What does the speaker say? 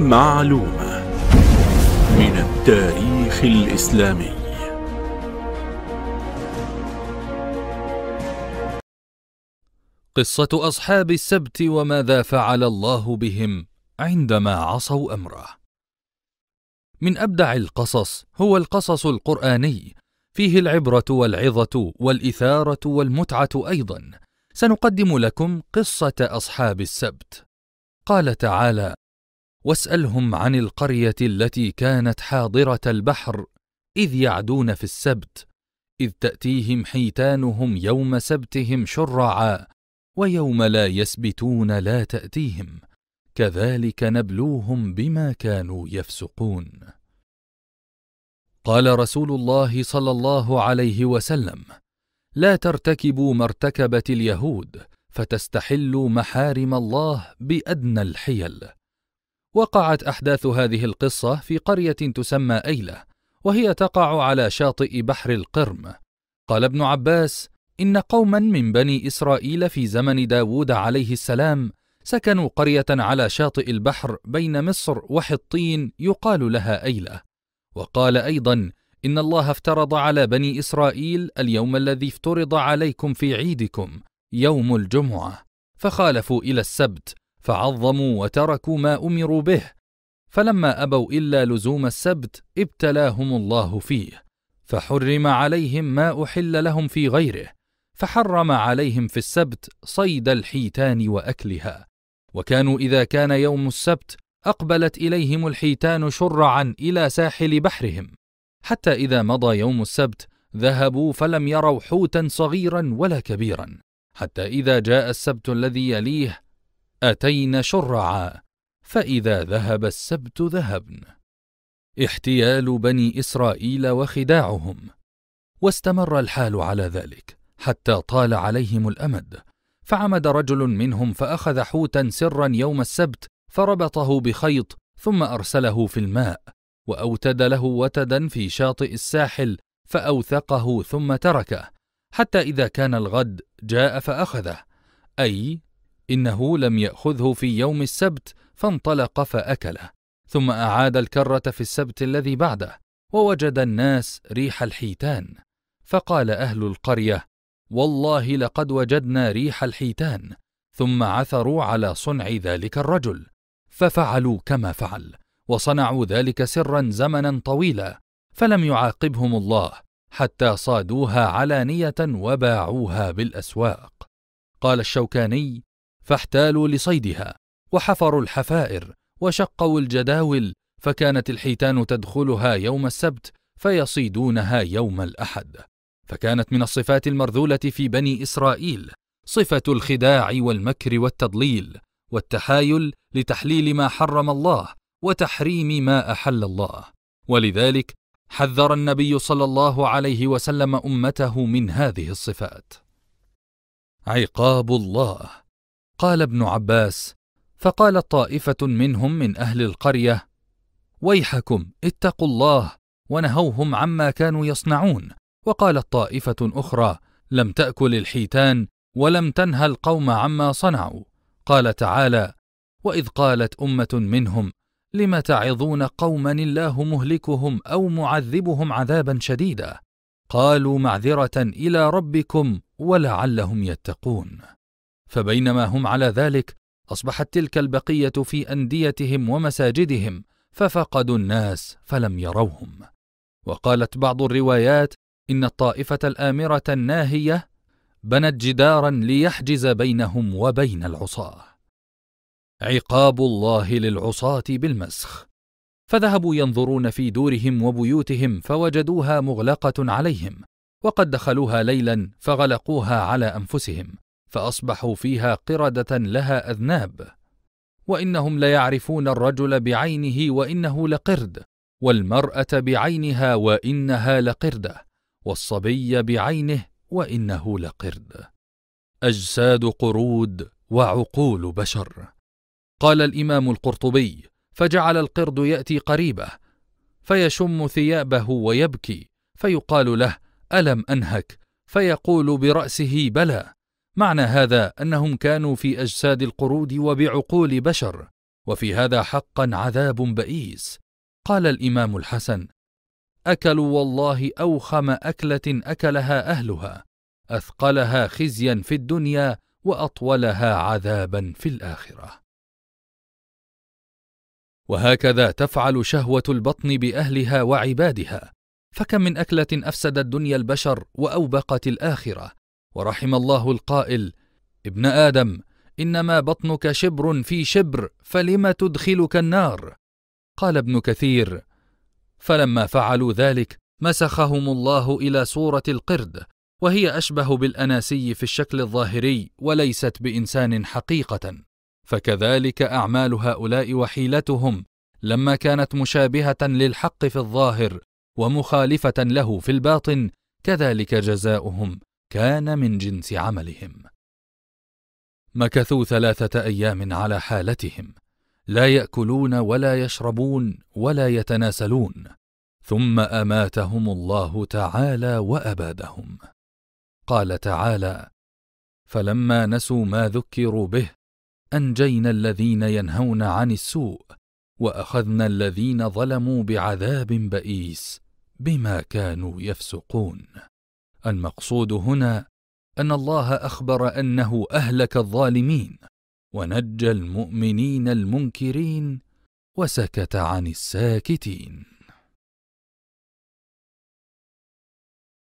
معلومة من التاريخ الإسلامي قصة أصحاب السبت وماذا فعل الله بهم عندما عصوا أمره من أبدع القصص هو القصص القرآني فيه العبرة والعظة والإثارة والمتعة أيضا سنقدم لكم قصة أصحاب السبت قال تعالى واسالهم عن القريه التي كانت حاضره البحر اذ يعدون في السبت اذ تاتيهم حيتانهم يوم سبتهم شرعا ويوم لا يسبتون لا تاتيهم كذلك نبلوهم بما كانوا يفسقون قال رسول الله صلى الله عليه وسلم لا ترتكبوا ما ارتكبت اليهود فتستحلوا محارم الله بادنى الحيل وقعت أحداث هذه القصة في قرية تسمى أيلة وهي تقع على شاطئ بحر القرم قال ابن عباس إن قوما من بني إسرائيل في زمن داود عليه السلام سكنوا قرية على شاطئ البحر بين مصر وحطين يقال لها أيلة وقال أيضا إن الله افترض على بني إسرائيل اليوم الذي افترض عليكم في عيدكم يوم الجمعة فخالفوا إلى السبت فعظموا وتركوا ما امروا به فلما ابوا الا لزوم السبت ابتلاهم الله فيه فحرم عليهم ما احل لهم في غيره فحرم عليهم في السبت صيد الحيتان واكلها وكانوا اذا كان يوم السبت اقبلت اليهم الحيتان شرعا الى ساحل بحرهم حتى اذا مضى يوم السبت ذهبوا فلم يروا حوتا صغيرا ولا كبيرا حتى اذا جاء السبت الذي يليه أتين شرعا فإذا ذهب السبت ذهبن احتيال بني إسرائيل وخداعهم واستمر الحال على ذلك حتى طال عليهم الأمد فعمد رجل منهم فأخذ حوتا سرا يوم السبت فربطه بخيط ثم أرسله في الماء وأوتد له وتدا في شاطئ الساحل فأوثقه ثم تركه حتى إذا كان الغد جاء فأخذه أي إنه لم يأخذه في يوم السبت فانطلق فأكله ثم أعاد الكرة في السبت الذي بعده ووجد الناس ريح الحيتان فقال أهل القرية والله لقد وجدنا ريح الحيتان ثم عثروا على صنع ذلك الرجل ففعلوا كما فعل وصنعوا ذلك سرا زمنا طويلا فلم يعاقبهم الله حتى صادوها علانيه وباعوها بالاسواق قال الشوكاني فاحتالوا لصيدها وحفروا الحفائر وشقوا الجداول فكانت الحيتان تدخلها يوم السبت فيصيدونها يوم الاحد فكانت من الصفات المرذوله في بني اسرائيل صفه الخداع والمكر والتضليل والتحايل لتحليل ما حرم الله وتحريم ما احل الله ولذلك حذر النبي صلى الله عليه وسلم امته من هذه الصفات عقاب الله قال ابن عباس فقال طائفة منهم من أهل القرية ويحكم اتقوا الله ونهوهم عما كانوا يصنعون وقالت طائفة أخرى لم تأكل الحيتان ولم تنهى القوم عما صنعوا قال تعالى وإذ قالت أمة منهم لم تعظون قوما الله مهلكهم أو معذبهم عذابا شديدا قالوا معذرة إلى ربكم ولعلهم يتقون فبينما هم على ذلك اصبحت تلك البقيه في انديتهم ومساجدهم ففقدوا الناس فلم يروهم وقالت بعض الروايات ان الطائفه الامره الناهيه بنت جدارا ليحجز بينهم وبين العصاه عقاب الله للعصاه بالمسخ فذهبوا ينظرون في دورهم وبيوتهم فوجدوها مغلقه عليهم وقد دخلوها ليلا فغلقوها على انفسهم فاصبحوا فيها قرده لها اذناب وانهم ليعرفون الرجل بعينه وانه لقرد والمراه بعينها وانها لقرده والصبي بعينه وانه لقرد اجساد قرود وعقول بشر قال الامام القرطبي فجعل القرد ياتي قريبه فيشم ثيابه ويبكي فيقال له الم انهك فيقول براسه بلى معنى هذا انهم كانوا في اجساد القرود وبعقول بشر وفي هذا حقا عذاب بئيس قال الامام الحسن اكلوا والله اوخم اكله اكلها اهلها اثقلها خزيا في الدنيا واطولها عذابا في الاخره وهكذا تفعل شهوه البطن باهلها وعبادها فكم من اكله افسدت دنيا البشر واوبقت الاخره ورحم الله القائل ابن ادم انما بطنك شبر في شبر فلم تدخلك النار قال ابن كثير فلما فعلوا ذلك مسخهم الله الى صوره القرد وهي اشبه بالاناسي في الشكل الظاهري وليست بانسان حقيقه فكذلك اعمال هؤلاء وحيلتهم لما كانت مشابهه للحق في الظاهر ومخالفه له في الباطن كذلك جزاؤهم كان من جنس عملهم مكثوا ثلاثه ايام على حالتهم لا ياكلون ولا يشربون ولا يتناسلون ثم اماتهم الله تعالى وابادهم قال تعالى فلما نسوا ما ذكروا به انجينا الذين ينهون عن السوء واخذنا الذين ظلموا بعذاب بئيس بما كانوا يفسقون المقصود هنا ان الله اخبر انه اهلك الظالمين ونجى المؤمنين المنكرين وسكت عن الساكتين